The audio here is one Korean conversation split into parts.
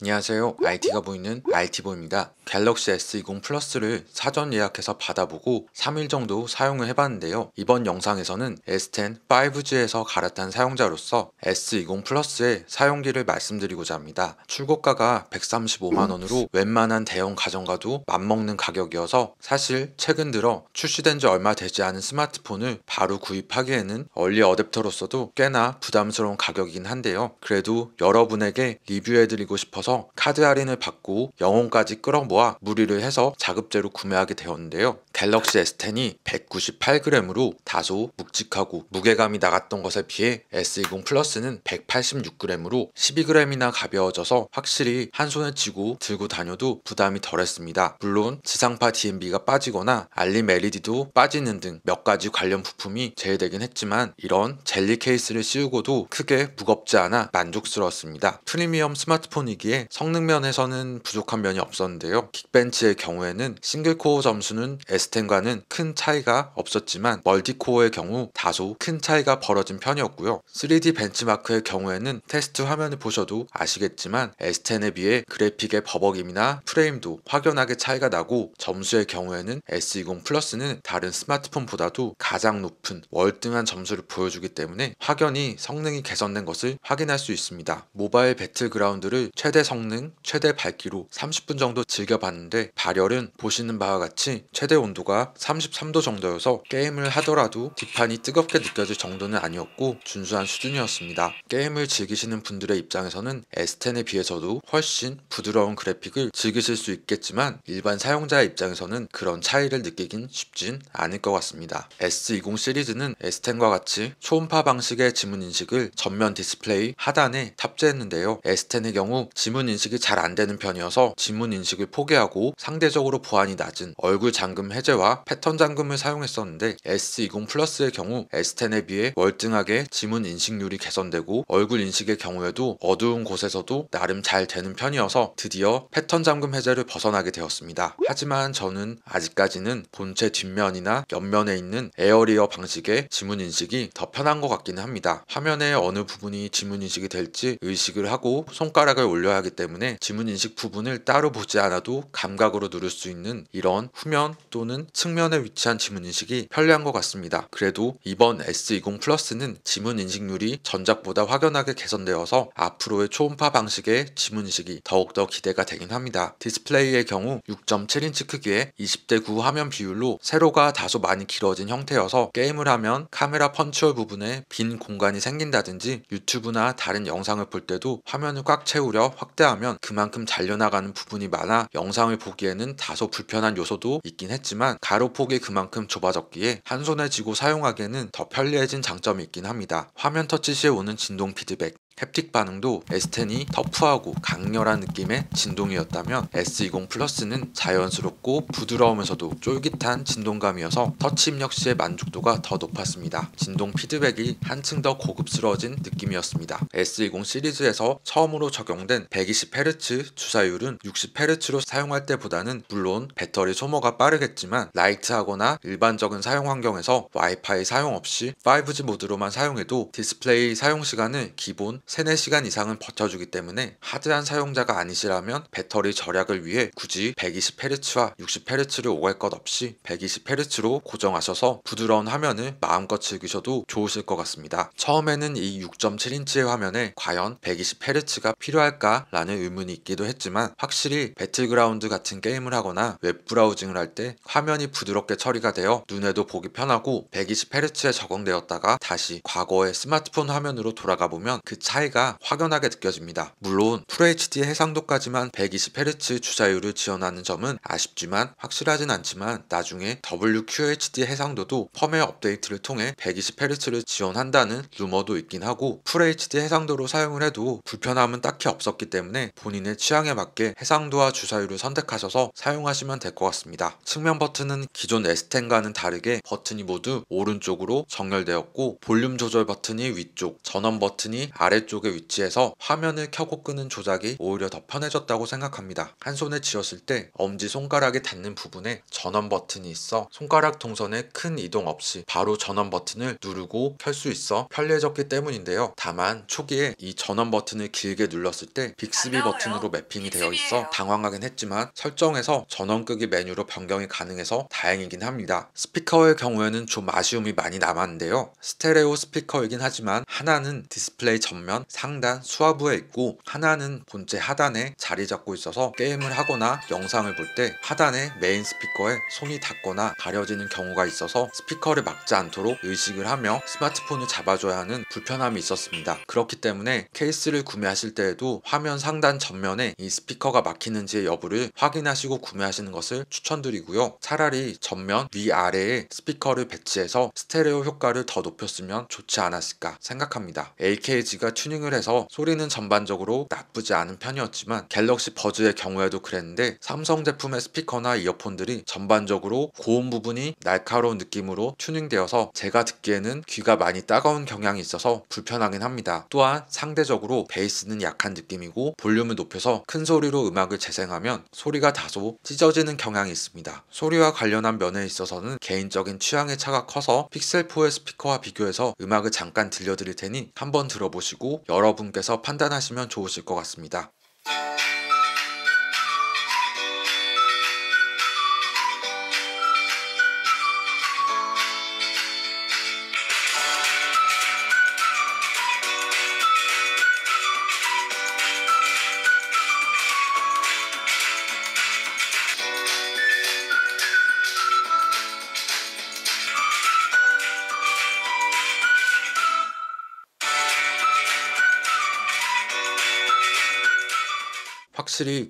안녕하세요. IT가 보이는 IT보입니다. 갤럭시 S20 플러스를 사전 예약해서 받아보고 3일 정도 사용을 해봤는데요. 이번 영상에서는 S10 5G에서 갈아탄 사용자로서 S20 플러스의 사용기를 말씀드리고자 합니다. 출고가가 135만원으로 웬만한 대형 가전과도 맞먹는 가격이어서 사실 최근 들어 출시된 지 얼마 되지 않은 스마트폰을 바로 구입하기에는 얼리 어댑터로서도 꽤나 부담스러운 가격이긴 한데요. 그래도 여러분에게 리뷰해드리고 싶어서 있어서 카드 할인을 받고 영혼까지 끌어모아 무리를 해서 자급제로 구매하게 되었는데요. 갤럭시 S10이 198g으로 다소 묵직하고 무게감이 나갔던 것에 비해 S20 플러스는 186g으로 12g이나 가벼워져서 확실히 한 손에 쥐고 들고 다녀도 부담이 덜했습니다. 물론 지상파 DMB가 빠지거나 알림 LED도 빠지는 등 몇 가지 관련 부품이 제외되긴 했지만 이런 젤리 케이스를 씌우고도 크게 무겁지 않아 만족스러웠습니다. 프리미엄 스마트폰이기에 네, 성능면에서는 부족한 면이 없었는데요. 긱벤치의 경우에는 싱글코어 점수는 S10과는 큰 차이가 없었지만 멀티코어의 경우 다소 큰 차이가 벌어진 편이었고요. 3D 벤치마크의 경우에는 테스트 화면을 보셔도 아시겠지만 S10에 비해 그래픽의 버벅임이나 프레임도 확연하게 차이가 나고 점수의 경우에는 S20 e 플러스는 다른 스마트폰보다도 가장 높은 월등한 점수를 보여주기 때문에 확연히 성능이 개선된 것을 확인할 수 있습니다. 모바일 배틀그라운드를 최대 성능, 최대 밝기로 30분 정도 즐겨봤는데 발열은 보시는 바와 같이 최대 온도가 33도 정도여서 게임을 하더라도 뒷판이 뜨겁게 느껴질 정도는 아니었고 준수한 수준이었습니다. 게임을 즐기시는 분들의 입장에서는 S10에 비해서도 훨씬 부드러운 그래픽을 즐기실 수 있겠지만 일반 사용자의 입장에서는 그런 차이를 느끼긴 쉽진 않을 것 같습니다. S20 시리즈는 S10과 같이 초음파 방식의 지문 인식을 전면 디스플레이 하단에 탑재했는데요. S10의 경우 지문 지문 인식이 잘 안 되는 편이어서 지문 인식을 포기하고 상대적으로 보안이 낮은 얼굴 잠금 해제와 패턴 잠금을 사용했었는데 S20 플러스의 경우 S10에 비해 월등하게 지문 인식률이 개선되고 얼굴 인식의 경우에도 어두운 곳에서도 나름 잘 되는 편이어서 드디어 패턴 잠금 해제를 벗어나게 되었습니다. 하지만 저는 아직까지는 본체 뒷면이나 옆면에 있는 에어리어 방식의 지문 인식이 더 편한 것 같기는 합니다. 화면의 어느 부분이 지문 인식이 될지 의식을 하고 손가락을 올려야 하기 때문에 지문인식 부분을 따로 보지 않아도 감각으로 누를수 있는 이런 후면 또는 측면에 위치한 지문인식이 편리한 것 같습니다. 그래도 이번 S20 플러스는 지문인식률이 전작보다 확연하게 개선되어서 앞으로의 초음파 방식의 지문인식이 더욱더 기대가 되긴 합니다. 디스플레이의 경우 6.7인치 크기의 20대 9 화면 비율로 세로가 다소 많이 길어진 형태여서 게임을 하면 카메라 펀치홀 부분에 빈 공간이 생긴다든지 유튜브나 다른 영상을 볼 때도 화면을 꽉 채우려 확 확대하면 그만큼 잘려나가는 부분이 많아 영상을 보기에는 다소 불편한 요소도 있긴 했지만 가로폭이 그만큼 좁아졌기에 한 손에 쥐고 사용하기에는 더 편리해진 장점이 있긴 합니다. 화면 터치 시에 오는 진동 피드백 햅틱 반응도 S10이 터프하고 강렬한 느낌의 진동이었다면 S20 플러스는 자연스럽고 부드러우면서도 쫄깃한 진동감이어서 터치 입력 시의 만족도가 더 높았습니다. 진동 피드백이 한층 더 고급스러워진 느낌이었습니다. S20 시리즈에서 처음으로 적용된 120Hz 주사율은 60Hz로 사용할 때보다는 물론 배터리 소모가 빠르겠지만 라이트하거나 일반적인 사용 환경에서 와이파이 사용 없이 5G 모드로만 사용해도 디스플레이 사용 시간을 기본 3, 4시간 이상은 버텨주기 때문에 하드한 사용자가 아니시라면 배터리 절약을 위해 굳이 120Hz와 60Hz를 오갈 것 없이 120Hz로 고정하셔서 부드러운 화면을 마음껏 즐기셔도 좋으실 것 같습니다. 처음에는 이 6.7인치의 화면에 과연 120Hz가 필요할까라는 의문이 있기도 했지만 확실히 배틀그라운드 같은 게임을 하거나 웹 브라우징을 할 때 화면이 부드럽게 처리가 되어 눈에도 보기 편하고 120Hz에 적응되었다가 다시 과거의 스마트폰 화면으로 돌아가 보면 그 차이 차이가 확연하게 느껴집니다. 물론 FHD 해상도까지만 120Hz 주사율을 지원하는 점은 아쉽지만 확실하진 않지만 나중에 WQHD 해상도도 펌웨어 업데이트를 통해 120Hz를 지원한다는 루머도 있긴 하고 FHD 해상도로 사용을 해도 불편함은 딱히 없었기 때문에 본인의 취향에 맞게 해상도와 주사율을 선택하셔서 사용하시면 될 것 같습니다. 측면 버튼은 기존 S10과는 다르게 버튼이 모두 오른쪽으로 정렬되었고 볼륨 조절 버튼이 위쪽, 전원 버튼이 아래 아래쪽에 위치해서 화면을 켜고 끄는 조작이 오히려 더 편해졌다고 생각합니다. 한 손에 쥐었을 때 엄지 손가락에 닿는 부분에 전원 버튼이 있어 손가락 동선에 큰 이동 없이 바로 전원 버튼을 누르고 켤 수 있어 편리해졌기 때문인데요. 다만 초기에 이 전원 버튼을 길게 눌렀을 때 빅스비 버튼으로 매핑이 되어 있어 당황하긴 했지만 설정에서 전원 끄기 메뉴로 변경이 가능해서 다행이긴 합니다. 스피커의 경우에는 좀 아쉬움이 많이 남았는데요. 스테레오 스피커이긴 하지만 하나는 디스플레이 전면 보시면 상단 수화부에 있고 하나는 본체 하단에 자리 잡고 있어서 게임을 하거나 영상을 볼 때하단에 메인 스피커에 손이 닿거나 가려지는 경우가 있어서 스피커를 막지 않도록 의식을 하며 스마트폰을 잡아줘야 하는 불편함이 있었습니다. 그렇기 때문에 케이스를 구매하실 때에도 화면 상단 전면에 이 스피커가 막히는지의 여부를 확인하시고 구매하시는 것을 추천드리고요. 차라리 전면 위아래에 스피커를 배치해서 스테레오 효과를 더 높였으면 좋지 않았을까 생각합니다. AKG가 튜닝을 해서 소리는 전반적으로 나쁘지 않은 편이었지만 갤럭시 버즈의 경우에도 그랬는데 삼성 제품의 스피커나 이어폰들이 전반적으로 고음 부분이 날카로운 느낌으로 튜닝되어서 제가 듣기에는 귀가 많이 따가운 경향이 있어서 불편하긴 합니다. 또한 상대적으로 베이스는 약한 느낌이고 볼륨을 높여서 큰 소리로 음악을 재생하면 소리가 다소 찢어지는 경향이 있습니다. 소리와 관련한 면에 있어서는 개인적인 취향의 차가 커서 픽셀4의 스피커와 비교해서 음악을 잠깐 들려드릴 테니 한번 들어보시고 여러분께서 판단하시면 좋으실 것 같습니다.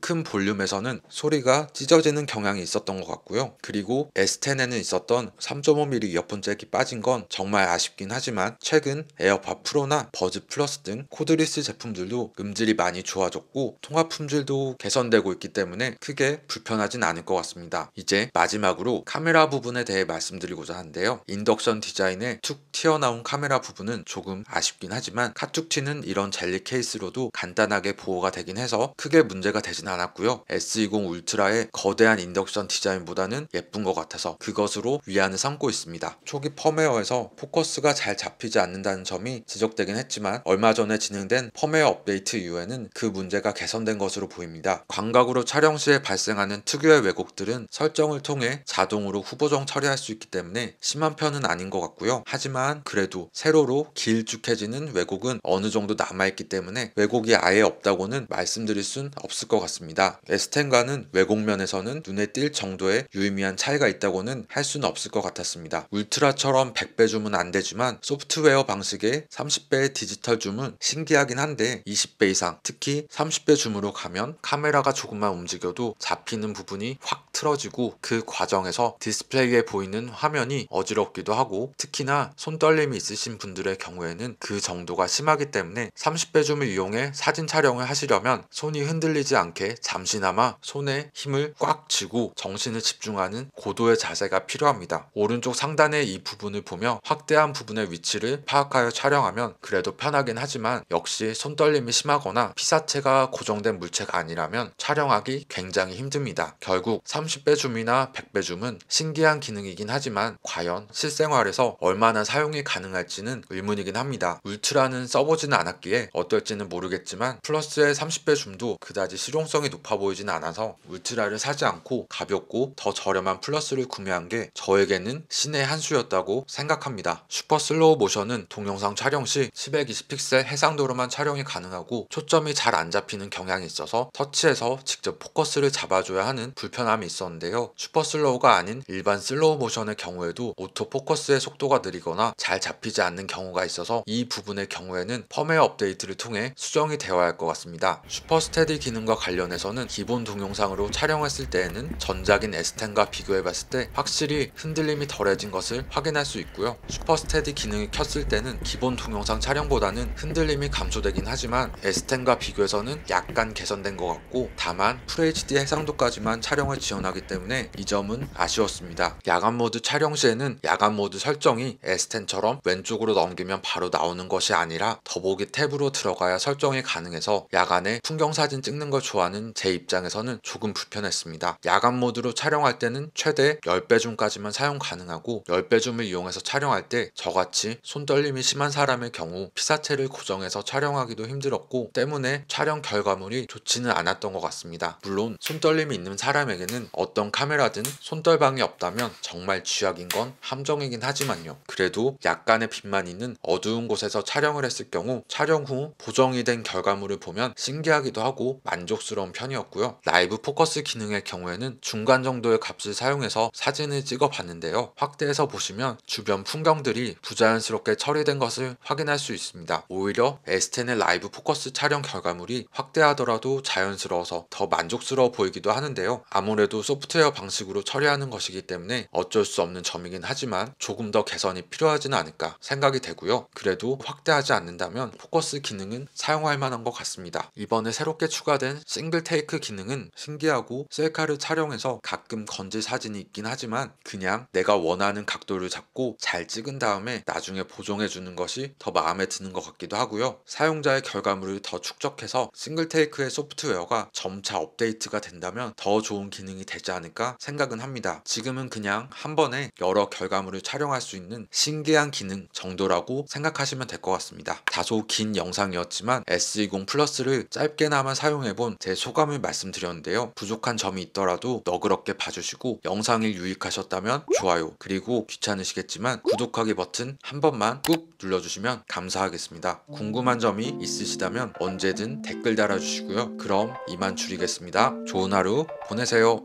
큰 볼륨에서는 소리가 찢어지는 경향이 있었던 것 같고요. 그리고 S10에는 있었던 3.5mm 이어폰 잭이 빠진 건 정말 아쉽긴 하지만 최근 에어팟 프로나 버즈 플러스 등 코드리스 제품들도 음질이 많이 좋아졌고 통화 품질도 개선되고 있기 때문에 크게 불편하진 않을 것 같습니다. 이제 마지막으로 카메라 부분에 대해 말씀드리고자 하는데요. 인덕션 디자인에툭 튀어나온 카메라 부분은 조금 아쉽긴 하지만 카툭 튀는 이런 젤리 케이스로도 간단하게 보호가 되긴 해서 크게 문제가 기대가 되진 않았고요. S20 울트라의 거대한 인덕션 디자인보다는 예쁜 것 같아서 그것으로 위안을 삼고 있습니다. 초기 펌웨어에서 포커스가 잘 잡히지 않는다는 점이 지적되긴 했지만 얼마 전에 진행된 펌웨어 업데이트 이후에는 그 문제가 개선된 것으로 보입니다. 광각으로 촬영 시에 발생하는 특유의 왜곡들은 설정을 통해 자동으로 후보정 처리할 수 있기 때문에 심한 편은 아닌 것 같고요. 하지만 그래도 세로로 길쭉해지는 왜곡은 어느 정도 남아있기 때문에 왜곡이 아예 없다고는 말씀드릴 순 없을 없을 것 같습니다. S10과는 외공면에서는 눈에 띌 정도의 유의미한 차이가 있다고는 할 수는 없을 것 같았습니다. 울트라처럼 100배 줌은 안 되지만 소프트웨어 방식의 30배의 디지털 줌은 신기하긴 한데 20배 이상, 특히 30배 줌으로 가면 카메라가 조금만 움직여도 잡히는 부분이 확 틀어지고 그 과정에서 디스플레이에 보이는 화면이 어지럽기도 하고 특히나 손떨림이 있으신 분들의 경우에는 그 정도가 심하기 때문에 30배 줌을 이용해 사진 촬영을 하시려면 손이 흔들리지 흔지 않게 잠시나마 손에 힘을 꽉 쥐고 정신을 집중하는 고도의 자세가 필요합니다. 오른쪽 상단의 이 부분을 보며 확대한 부분의 위치를 파악하여 촬영하면 그래도 편하긴 하지만 역시 손떨림이 심하거나 피사체가 고정된 물체가 아니라면 촬영하기 굉장히 힘듭니다. 결국 30배 줌이나 100배 줌은 신기한 기능이긴 하지만 과연 실생활에서 얼마나 사용이 가능할지는 의문이긴 합니다. 울트라는 써보지는 않았기에 어떨지는 모르겠지만 플러스의 30배 줌도 그다지 실용성이 높아 보이진 않아서 울트라를 사지 않고 가볍고 더 저렴한 플러스를 구매한 게 저에게는 신의 한 수였다고 생각합니다. 슈퍼 슬로우 모션은 동영상 촬영 시 720픽셀 해상도로만 촬영이 가능하고 초점이 잘 안 잡히는 경향이 있어서 터치해서 직접 포커스를 잡아줘야 하는 불편함이 있었는데요. 슈퍼 슬로우가 아닌 일반 슬로우 모션의 경우에도 오토 포커스의 속도가 느리거나 잘 잡히지 않는 경우가 있어서 이 부분의 경우에는 펌웨어 업데이트를 통해 수정이 되어야 할 것 같습니다. 슈퍼 스테디 기능 기능과 관련해서는 기본 동영상으로 촬영했을 때에는 전작인 S10과 비교해봤을 때 확실히 흔들림이 덜해진 것을 확인할 수 있고요. 슈퍼 스테디 기능이 켰을 때는 기본 동영상 촬영보다는 흔들림이 감소되긴 하지만 S10과 비교해서는 약간 개선된 것 같고 다만 FHD 해상도까지만 촬영을 지원하기 때문에 이 점은 아쉬웠습니다. 야간 모드 촬영 시에는 야간 모드 설정이 S10처럼 왼쪽으로 넘기면 바로 나오는 것이 아니라 더보기 탭으로 들어가야 설정이 가능해서 야간에 풍경 사진 찍는 걸 좋아하는 제 입장에서는 조금 불편했습니다. 야간 모드로 촬영할 때는 최대 10배 줌까지만 사용 가능하고 10배 줌을 이용해서 촬영할 때 저같이 손떨림이 심한 사람의 경우 피사체를 고정해서 촬영하기도 힘들었고 때문에 촬영 결과물이 좋지는 않았던 것 같습니다. 물론 손떨림이 있는 사람에게는 어떤 카메라든 손떨방이 없다면 정말 쥐약인 건 함정이긴 하지만요. 그래도 약간의 빛만 있는 어두운 곳에서 촬영을 했을 경우 촬영 후 보정이 된 결과물을 보면 신기하기도 하고 만 만족스러운 편이었고요. 라이브 포커스 기능의 경우에는 중간 정도의 값을 사용해서 사진을 찍어 봤는데요. 확대해서 보시면 주변 풍경들이 부자연스럽게 처리된 것을 확인할 수 있습니다. 오히려 S10의 라이브 포커스 촬영 결과물이 확대하더라도 자연스러워서 더 만족스러워 보이기도 하는데요. 아무래도 소프트웨어 방식으로 처리하는 것이기 때문에 어쩔 수 없는 점이긴 하지만 조금 더 개선이 필요하지는 않을까 생각이 되고요. 그래도 확대하지 않는다면 포커스 기능은 사용할 만한 것 같습니다. 이번에 새롭게 추가된 있는 싱글 테이크 기능은 신기하고 셀카를 촬영해서 가끔 건질 사진이 있긴 하지만 그냥 내가 원하는 각도를 잡고 잘 찍은 다음에 나중에 보정해주는 것이 더 마음에 드는 것 같기도 하고요. 사용자의 결과물을 더 축적해서 싱글 테이크의 소프트웨어가 점차 업데이트가 된다면 더 좋은 기능이 되지 않을까 생각은 합니다. 지금은 그냥 한 번에 여러 결과물을 촬영할 수 있는 신기한 기능 정도라고 생각하시면 될 것 같습니다. 다소 긴 영상이었지만 S20 e 플러스를 짧게나마 사용해본 부분 제 소감을 말씀드렸는데요. 부족한 점이 있더라도 너그럽게 봐주시고 영상이 유익하셨다면 좋아요 그리고 귀찮으시겠지만 구독하기 버튼 한 번만 꾹 눌러주시면 감사하겠습니다. 궁금한 점이 있으시다면 언제든 댓글 달아주시고요. 그럼 이만 줄이겠습니다. 좋은 하루 보내세요.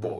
뭐.